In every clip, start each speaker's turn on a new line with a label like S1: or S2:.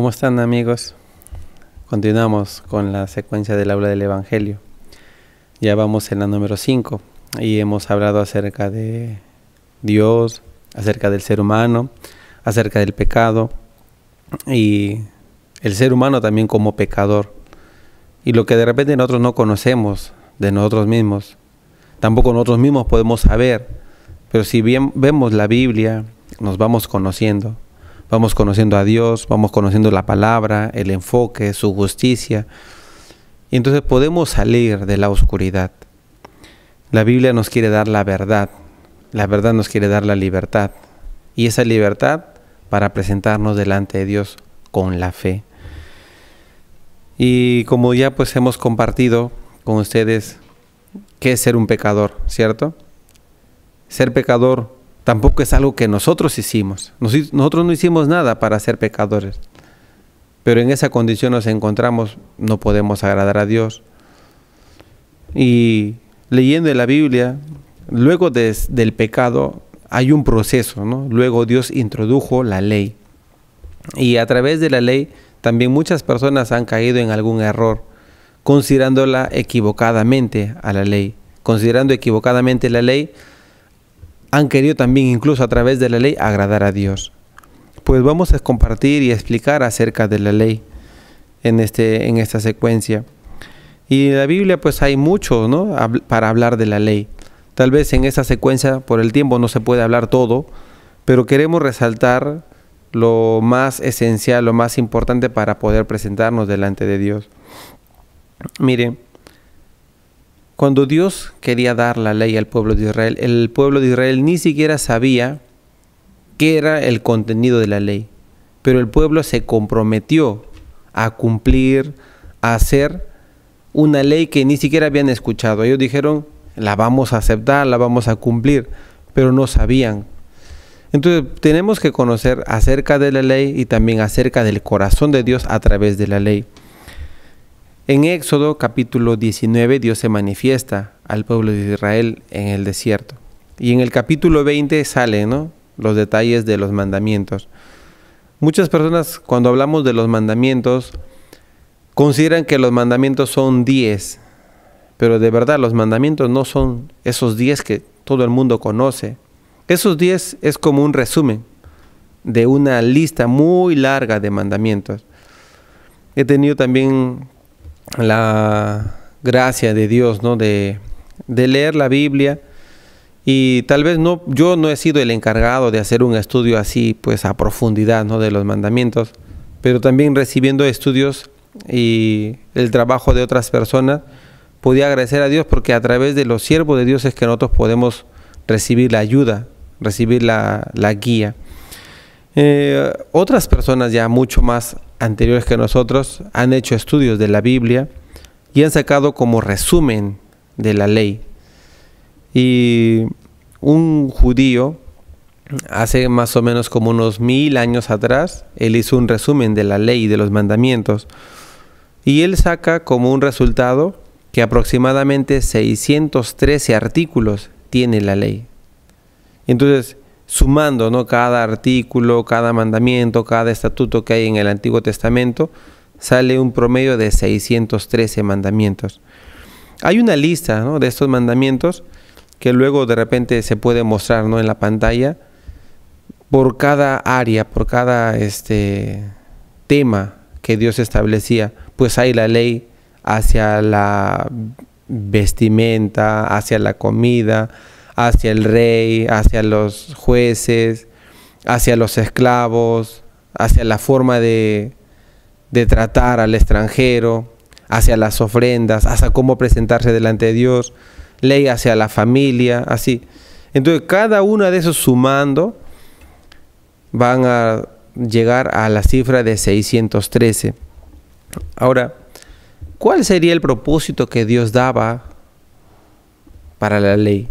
S1: ¿Cómo están amigos? Continuamos con la secuencia del aula del Evangelio. Ya vamos en la número 5 y hemos hablado acerca de Dios, acerca del ser humano, acerca del pecado y el ser humano también como pecador. Y lo que de repente nosotros no conocemos de nosotros mismos, tampoco nosotros mismos podemos saber, pero si bien vemos la Biblia, nos vamos conociendo vamos conociendo a Dios, vamos conociendo la palabra, el enfoque, su justicia. Y entonces podemos salir de la oscuridad. La Biblia nos quiere dar la verdad, la verdad nos quiere dar la libertad. Y esa libertad para presentarnos delante de Dios con la fe. Y como ya pues hemos compartido con ustedes qué es ser un pecador, ¿cierto? Ser pecador Tampoco es algo que nosotros hicimos. nosotros no hicimos nada para ser pecadores. Pero en esa condición nos encontramos, no podemos agradar a Dios. Y leyendo la Biblia, luego del pecado hay un proceso, ¿no? Luego Dios introdujo la ley. Y a través de la ley también muchas personas han caído en algún error, considerándola equivocadamente a la ley. Considerando equivocadamente la ley, han querido también incluso a través de la ley agradar a Dios. Pues vamos a compartir y explicar acerca de la ley en, este, en esta secuencia. Y en la Biblia pues hay mucho ¿no? para hablar de la ley. Tal vez en esa secuencia por el tiempo no se puede hablar todo, pero queremos resaltar lo más esencial, lo más importante para poder presentarnos delante de Dios. Miren, cuando Dios quería dar la ley al pueblo de Israel, el pueblo de Israel ni siquiera sabía qué era el contenido de la ley, pero el pueblo se comprometió a cumplir, a hacer una ley que ni siquiera habían escuchado. Ellos dijeron, la vamos a aceptar, la vamos a cumplir, pero no sabían. Entonces tenemos que conocer acerca de la ley y también acerca del corazón de Dios a través de la ley. En Éxodo capítulo 19 Dios se manifiesta al pueblo de Israel en el desierto. Y en el capítulo 20 salen los detalles de los mandamientos. Muchas personas cuando hablamos de los mandamientos consideran que los mandamientos son 10, pero de verdad los mandamientos no son esos 10 que todo el mundo conoce. Esos 10 es como un resumen de una lista muy larga de mandamientos. He tenido también la gracia de Dios, ¿no? De, de leer la Biblia. Y tal vez no, yo no he sido el encargado de hacer un estudio así, pues a profundidad, ¿no? De los mandamientos, pero también recibiendo estudios y el trabajo de otras personas, podía agradecer a Dios porque a través de los siervos de Dios es que nosotros podemos recibir la ayuda, recibir la, guía. Eh, otras personas ya mucho más anteriores que nosotros han hecho estudios de la Biblia y han sacado como resumen de la ley. Y un judío, hace más o menos como unos mil años atrás, él hizo un resumen de la ley, de los mandamientos. Y él saca como un resultado que aproximadamente 613 artículos tiene la ley. Entonces, sumando ¿no? cada artículo, cada mandamiento, cada estatuto que hay en el Antiguo Testamento, sale un promedio de 613 mandamientos. Hay una lista ¿no? de estos mandamientos que luego de repente se puede mostrar ¿no? en la pantalla por cada área, por cada este, tema que Dios establecía. Pues hay la ley hacia la vestimenta, hacia la comida, hacia el rey, hacia los jueces, hacia los esclavos, hacia la forma de, tratar al extranjero, hacia las ofrendas, hacia cómo presentarse delante de Dios, ley hacia la familia, así. Entonces cada uno de esos sumando van a llegar a la cifra de 613. Ahora, ¿cuál sería el propósito que Dios daba para la ley?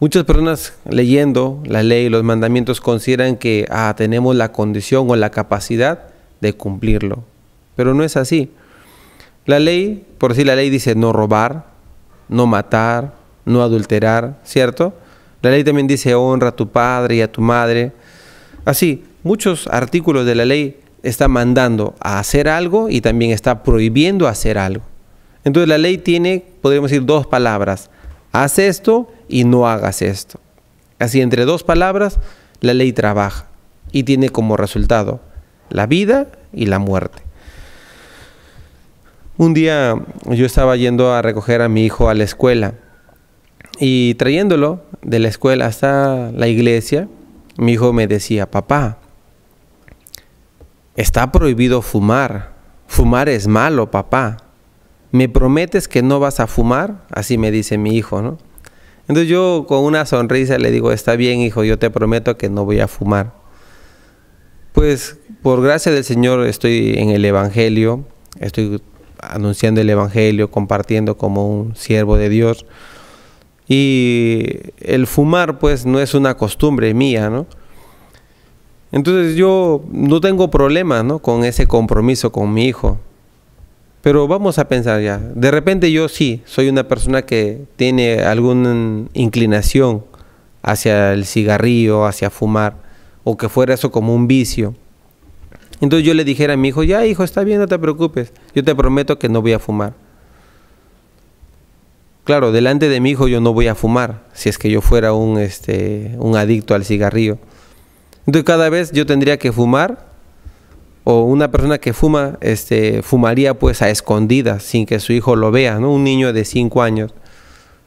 S1: Muchas personas leyendo la ley los mandamientos consideran que ah, tenemos la condición o la capacidad de cumplirlo, pero no es así. La ley, por si sí, la ley dice no robar, no matar, no adulterar, ¿cierto? La ley también dice honra a tu padre y a tu madre. Así, muchos artículos de la ley están mandando a hacer algo y también está prohibiendo hacer algo. Entonces la ley tiene, podríamos decir, dos palabras. Haz esto y no hagas esto. Así, entre dos palabras, la ley trabaja y tiene como resultado la vida y la muerte. Un día yo estaba yendo a recoger a mi hijo a la escuela y trayéndolo de la escuela hasta la iglesia, mi hijo me decía, papá, está prohibido fumar. Fumar es malo, papá. ¿Me prometes que no vas a fumar? Así me dice mi hijo, ¿no? Entonces yo con una sonrisa le digo, está bien hijo, yo te prometo que no voy a fumar. Pues por gracia del Señor estoy en el Evangelio, estoy anunciando el Evangelio, compartiendo como un siervo de Dios. Y el fumar pues no es una costumbre mía, ¿no? Entonces yo no tengo problema ¿no? Con ese compromiso con mi hijo. Pero vamos a pensar ya. De repente yo sí, soy una persona que tiene alguna inclinación hacia el cigarrillo, hacia fumar, o que fuera eso como un vicio. Entonces yo le dijera a mi hijo, ya hijo, está bien, no te preocupes, yo te prometo que no voy a fumar. Claro, delante de mi hijo yo no voy a fumar, si es que yo fuera un, este, un adicto al cigarrillo. Entonces cada vez yo tendría que fumar o una persona que fuma, este, fumaría pues a escondidas sin que su hijo lo vea, Un niño de 5 años.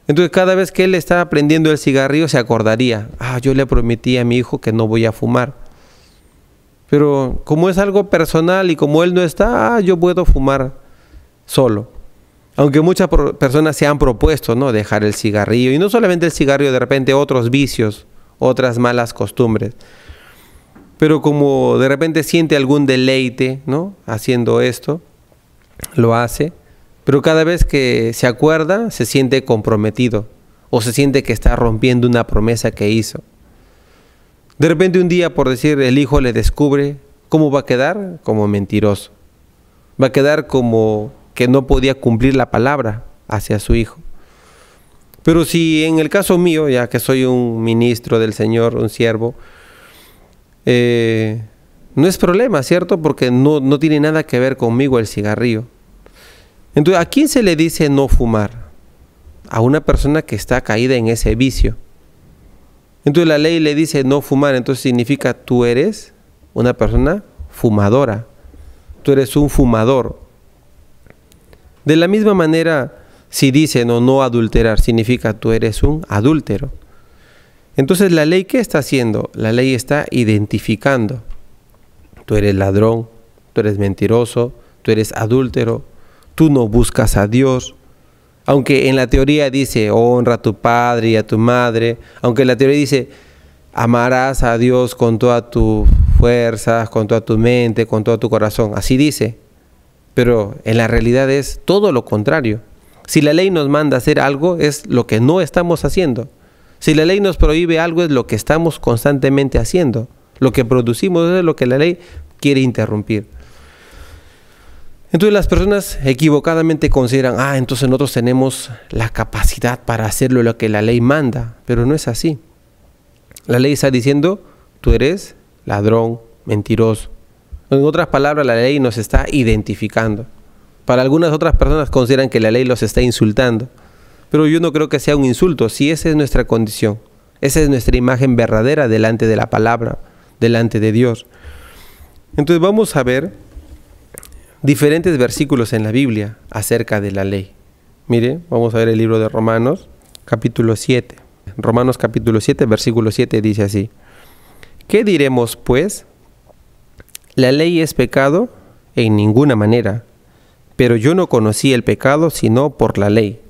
S1: Entonces cada vez que él está prendiendo el cigarrillo se acordaría, ah, yo le prometí a mi hijo que no voy a fumar. Pero como es algo personal y como él no está, ah, yo puedo fumar solo. Aunque muchas personas se han propuesto, ¿no? Dejar el cigarrillo. Y no solamente el cigarrillo, de repente otros vicios, otras malas costumbres pero como de repente siente algún deleite, ¿no? Haciendo esto, lo hace, pero cada vez que se acuerda se siente comprometido o se siente que está rompiendo una promesa que hizo. De repente un día, por decir, el hijo le descubre cómo va a quedar como mentiroso. Va a quedar como que no podía cumplir la palabra hacia su hijo. Pero si en el caso mío, ya que soy un ministro del Señor, un siervo, eh, no es problema, ¿cierto? Porque no, no tiene nada que ver conmigo el cigarrillo. Entonces, ¿a quién se le dice no fumar? A una persona que está caída en ese vicio. Entonces la ley le dice no fumar, entonces significa tú eres una persona fumadora, tú eres un fumador. De la misma manera, si dice o no adulterar, significa tú eres un adúltero. Entonces, ¿la ley qué está haciendo? La ley está identificando. Tú eres ladrón, tú eres mentiroso, tú eres adúltero, tú no buscas a Dios. Aunque en la teoría dice, honra a tu padre y a tu madre, aunque en la teoría dice, amarás a Dios con toda tu fuerza, con toda tu mente, con todo tu corazón, así dice. Pero en la realidad es todo lo contrario. Si la ley nos manda a hacer algo, es lo que no estamos haciendo. Si la ley nos prohíbe algo es lo que estamos constantemente haciendo. Lo que producimos es lo que la ley quiere interrumpir. Entonces las personas equivocadamente consideran, ah, entonces nosotros tenemos la capacidad para hacerlo lo que la ley manda, pero no es así. La ley está diciendo, tú eres ladrón, mentiroso. En otras palabras, la ley nos está identificando. Para algunas otras personas consideran que la ley los está insultando. Pero yo no creo que sea un insulto, si esa es nuestra condición, esa es nuestra imagen verdadera delante de la palabra, delante de Dios. Entonces vamos a ver diferentes versículos en la Biblia acerca de la ley. Mire, vamos a ver el libro de Romanos, capítulo 7. Romanos capítulo 7, versículo 7 dice así. ¿Qué diremos pues? ¿La ley es pecado? En ninguna manera. Pero yo no conocí el pecado sino por la ley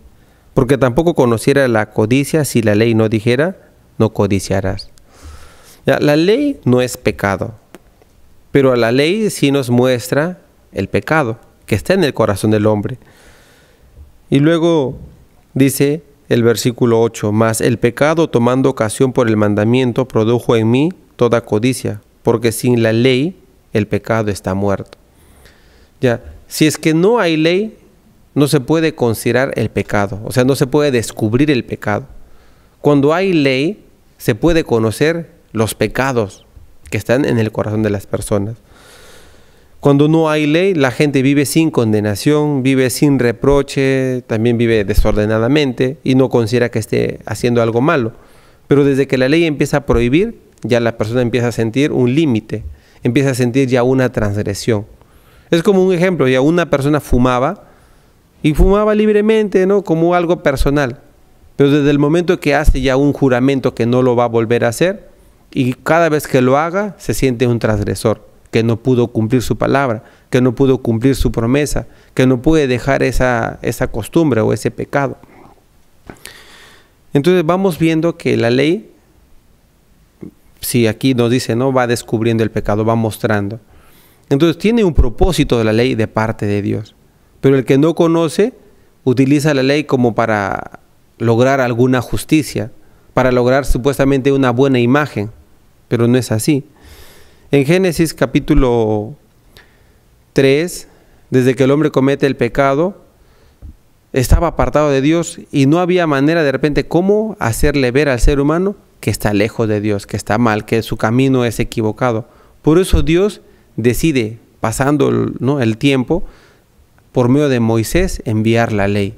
S1: porque tampoco conociera la codicia si la ley no dijera, no codiciarás. la ley no es pecado, pero a la ley sí nos muestra el pecado que está en el corazón del hombre. Y luego dice el versículo 8, mas el pecado tomando ocasión por el mandamiento produjo en mí toda codicia, porque sin la ley el pecado está muerto. Ya, si es que no hay ley, no se puede considerar el pecado, o sea, no se puede descubrir el pecado. Cuando hay ley, se puede conocer los pecados que están en el corazón de las personas. Cuando no hay ley, la gente vive sin condenación, vive sin reproche, también vive desordenadamente y no considera que esté haciendo algo malo. Pero desde que la ley empieza a prohibir, ya la persona empieza a sentir un límite, empieza a sentir ya una transgresión. Es como un ejemplo, ya una persona fumaba, y fumaba libremente, ¿no? Como algo personal. Pero desde el momento que hace ya un juramento que no lo va a volver a hacer, y cada vez que lo haga, se siente un transgresor, que no pudo cumplir su palabra, que no pudo cumplir su promesa, que no puede dejar esa, esa costumbre o ese pecado. Entonces vamos viendo que la ley, si aquí nos dice, no va descubriendo el pecado, va mostrando. Entonces tiene un propósito de la ley de parte de Dios. Pero el que no conoce utiliza la ley como para lograr alguna justicia, para lograr supuestamente una buena imagen, pero no es así. En Génesis capítulo 3, desde que el hombre comete el pecado, estaba apartado de Dios y no había manera de repente cómo hacerle ver al ser humano que está lejos de Dios, que está mal, que su camino es equivocado. Por eso Dios decide, pasando el tiempo, por medio de Moisés enviar la ley,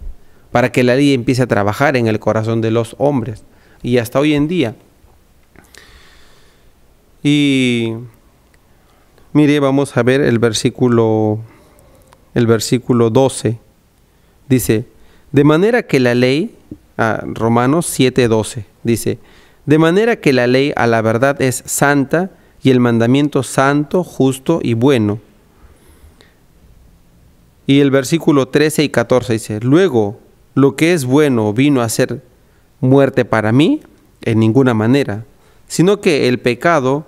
S1: para que la ley empiece a trabajar en el corazón de los hombres. Y hasta hoy en día. Y mire, vamos a ver el versículo, el versículo 12. Dice, de manera que la ley, a ah, Romanos 7:12, dice, de manera que la ley a la verdad es santa y el mandamiento santo, justo y bueno y el versículo 13 y 14 dice, luego lo que es bueno vino a ser muerte para mí en ninguna manera, sino que el pecado,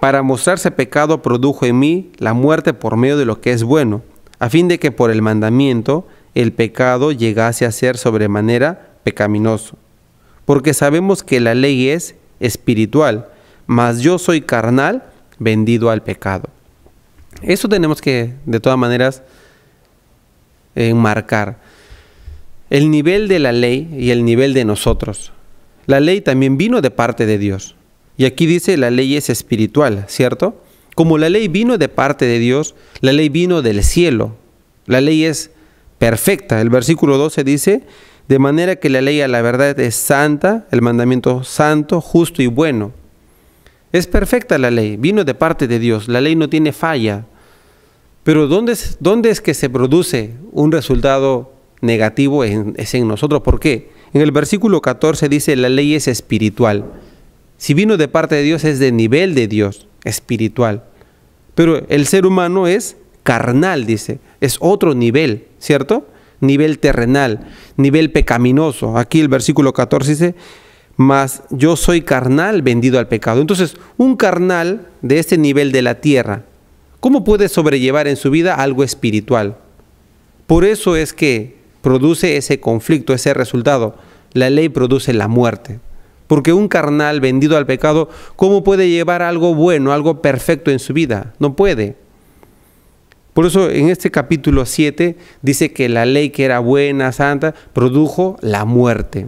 S1: para mostrarse pecado, produjo en mí la muerte por medio de lo que es bueno, a fin de que por el mandamiento el pecado llegase a ser sobremanera pecaminoso. Porque sabemos que la ley es espiritual, mas yo soy carnal vendido al pecado. Eso tenemos que, de todas maneras, enmarcar. El nivel de la ley y el nivel de nosotros. La ley también vino de parte de Dios. Y aquí dice la ley es espiritual, ¿cierto? Como la ley vino de parte de Dios, la ley vino del cielo. La ley es perfecta. El versículo 12 dice, de manera que la ley a la verdad es santa, el mandamiento santo, justo y bueno. Es perfecta la ley, vino de parte de Dios, la ley no tiene falla, pero ¿dónde es, que se produce un resultado negativo? En, es en nosotros. ¿Por qué? En el versículo 14 dice, la ley es espiritual. Si vino de parte de Dios es de nivel de Dios, espiritual. Pero el ser humano es carnal, dice, es otro nivel, ¿cierto? Nivel terrenal, nivel pecaminoso. Aquí el versículo 14 dice, mas yo soy carnal vendido al pecado. Entonces, un carnal de este nivel de la tierra, ¿Cómo puede sobrellevar en su vida algo espiritual? Por eso es que produce ese conflicto, ese resultado. La ley produce la muerte. Porque un carnal vendido al pecado, ¿cómo puede llevar algo bueno, algo perfecto en su vida? No puede. Por eso en este capítulo 7 dice que la ley que era buena, santa, produjo la muerte.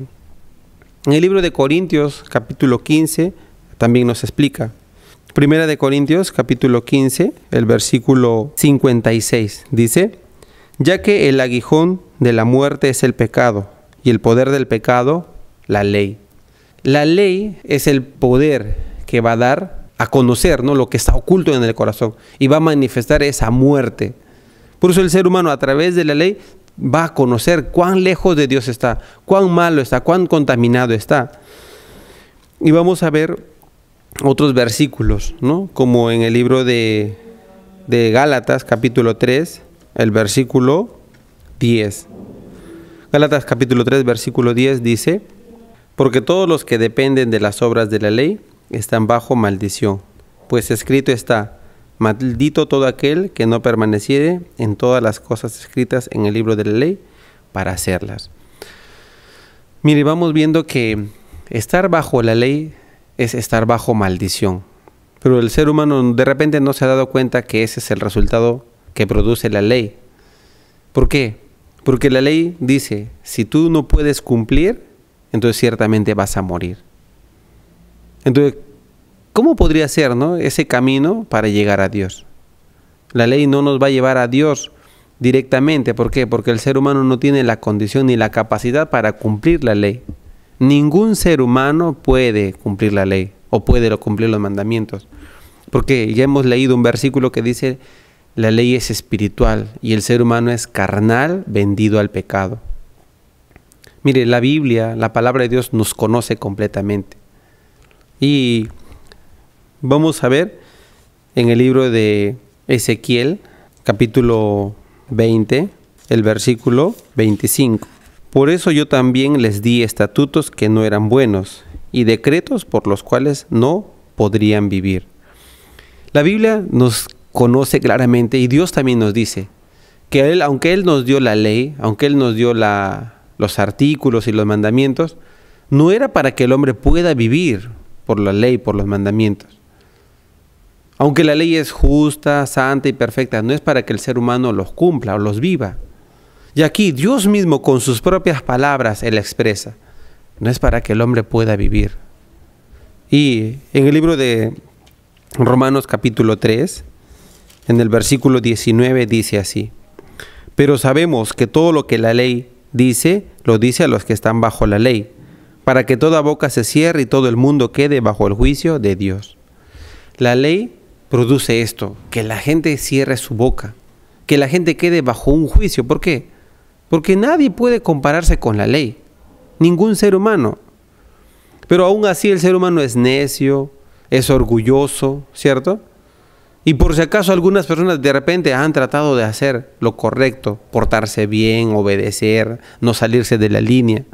S1: En el libro de Corintios capítulo 15 también nos explica. Primera de Corintios capítulo 15, el versículo 56 dice, ya que el aguijón de la muerte es el pecado y el poder del pecado la ley. La ley es el poder que va a dar a conocer ¿no? lo que está oculto en el corazón y va a manifestar esa muerte. Por eso el ser humano a través de la ley va a conocer cuán lejos de Dios está, cuán malo está, cuán contaminado está. Y vamos a ver otros versículos, ¿no? Como en el libro de, de Gálatas capítulo 3, el versículo 10. Gálatas capítulo 3, versículo 10 dice, porque todos los que dependen de las obras de la ley están bajo maldición, pues escrito está, maldito todo aquel que no permaneciere en todas las cosas escritas en el libro de la ley para hacerlas. Mire, vamos viendo que estar bajo la ley es estar bajo maldición. Pero el ser humano de repente no se ha dado cuenta que ese es el resultado que produce la ley. ¿Por qué? Porque la ley dice, si tú no puedes cumplir, entonces ciertamente vas a morir. Entonces, ¿cómo podría ser ¿no? ese camino para llegar a Dios? La ley no nos va a llevar a Dios directamente. ¿Por qué? Porque el ser humano no tiene la condición ni la capacidad para cumplir la ley. Ningún ser humano puede cumplir la ley o puede cumplir los mandamientos. Porque ya hemos leído un versículo que dice, la ley es espiritual y el ser humano es carnal, vendido al pecado. Mire, la Biblia, la palabra de Dios nos conoce completamente. Y vamos a ver en el libro de Ezequiel, capítulo 20, el versículo 25. Por eso yo también les di estatutos que no eran buenos y decretos por los cuales no podrían vivir. La Biblia nos conoce claramente y Dios también nos dice que él, aunque Él nos dio la ley, aunque Él nos dio los artículos y los mandamientos, no era para que el hombre pueda vivir por la ley, por los mandamientos. Aunque la ley es justa, santa y perfecta, no es para que el ser humano los cumpla o los viva. Y aquí Dios mismo con sus propias palabras él expresa. No es para que el hombre pueda vivir. Y en el libro de Romanos capítulo 3, en el versículo 19 dice así, pero sabemos que todo lo que la ley dice, lo dice a los que están bajo la ley, para que toda boca se cierre y todo el mundo quede bajo el juicio de Dios. La ley produce esto, que la gente cierre su boca, que la gente quede bajo un juicio. ¿Por qué? Porque nadie puede compararse con la ley. Ningún ser humano. Pero aún así el ser humano es necio, es orgulloso, ¿cierto? Y por si acaso algunas personas de repente han tratado de hacer lo correcto, portarse bien, obedecer, no salirse de la línea.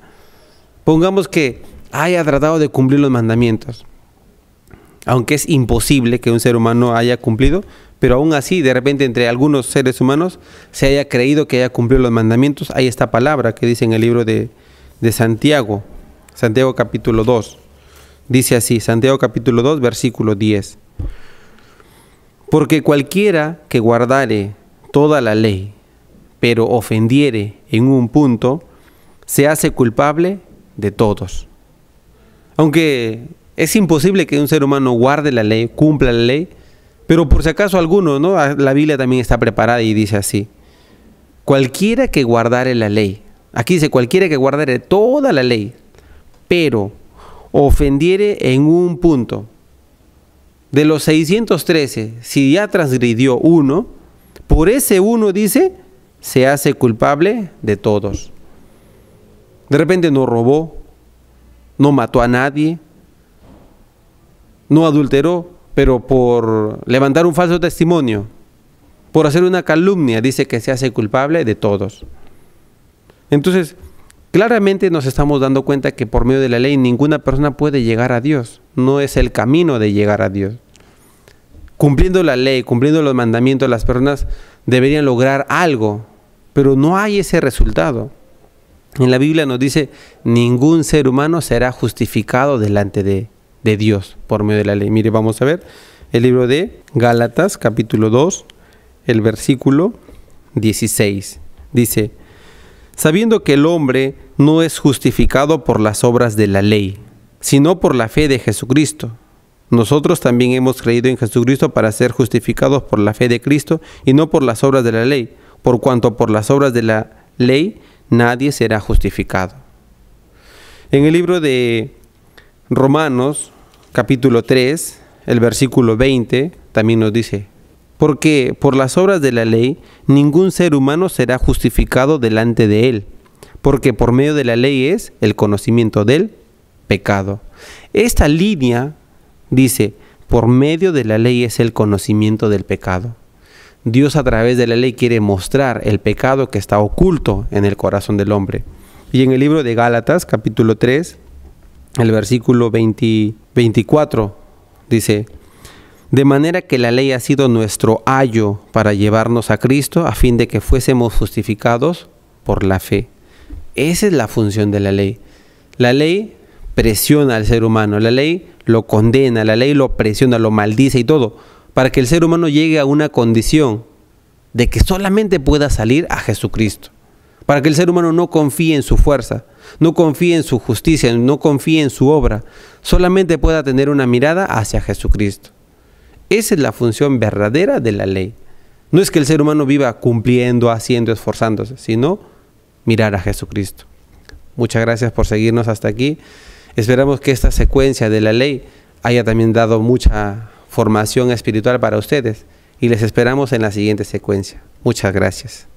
S1: Pongamos que haya tratado de cumplir los mandamientos. Aunque es imposible que un ser humano haya cumplido, pero aún así de repente entre algunos seres humanos se haya creído que haya cumplido los mandamientos. Hay esta palabra que dice en el libro de, Santiago, Santiago capítulo 2. Dice así, Santiago capítulo 2, versículo 10. Porque cualquiera que guardare toda la ley, pero ofendiere en un punto, se hace culpable de todos. Aunque es imposible que un ser humano guarde la ley, cumpla la ley, pero por si acaso alguno, ¿no? Ah, la Biblia también está preparada y dice así. Cualquiera que guardare la ley. Aquí dice, cualquiera que guardare toda la ley, pero ofendiere en un punto. De los 613, si ya transgredió uno, por ese uno dice, se hace culpable de todos. De repente no robó, no mató a nadie, no adulteró, pero por levantar un falso testimonio, por hacer una calumnia, dice que se hace culpable de todos. Entonces, claramente nos estamos dando cuenta que por medio de la ley ninguna persona puede llegar a Dios, no es el camino de llegar a Dios. Cumpliendo la ley, cumpliendo los mandamientos, las personas deberían lograr algo, pero no hay ese resultado. En la Biblia nos dice, ningún ser humano será justificado delante de de Dios por medio de la ley. Mire, vamos a ver el libro de Gálatas capítulo 2, el versículo 16. Dice, sabiendo que el hombre no es justificado por las obras de la ley, sino por la fe de Jesucristo. Nosotros también hemos creído en Jesucristo para ser justificados por la fe de Cristo y no por las obras de la ley, por cuanto por las obras de la ley nadie será justificado. En el libro de Romanos, capítulo 3, el versículo 20, también nos dice, porque por las obras de la ley ningún ser humano será justificado delante de él, porque por medio de la ley es el conocimiento del pecado. Esta línea dice, por medio de la ley es el conocimiento del pecado. Dios a través de la ley quiere mostrar el pecado que está oculto en el corazón del hombre. Y en el libro de Gálatas, capítulo 3, el versículo 24 dice, de manera que la ley ha sido nuestro ayo para llevarnos a Cristo a fin de que fuésemos justificados por la fe. Esa es la función de la ley. La ley presiona al ser humano, la ley lo condena, la ley lo presiona, lo maldice y todo, para que el ser humano llegue a una condición de que solamente pueda salir a Jesucristo para que el ser humano no confíe en su fuerza, no confíe en su justicia, no confíe en su obra, solamente pueda tener una mirada hacia Jesucristo. Esa es la función verdadera de la ley. No es que el ser humano viva cumpliendo, haciendo, esforzándose, sino mirar a Jesucristo. Muchas gracias por seguirnos hasta aquí. Esperamos que esta secuencia de la ley haya también dado mucha formación espiritual para ustedes y les esperamos en la siguiente secuencia. Muchas gracias.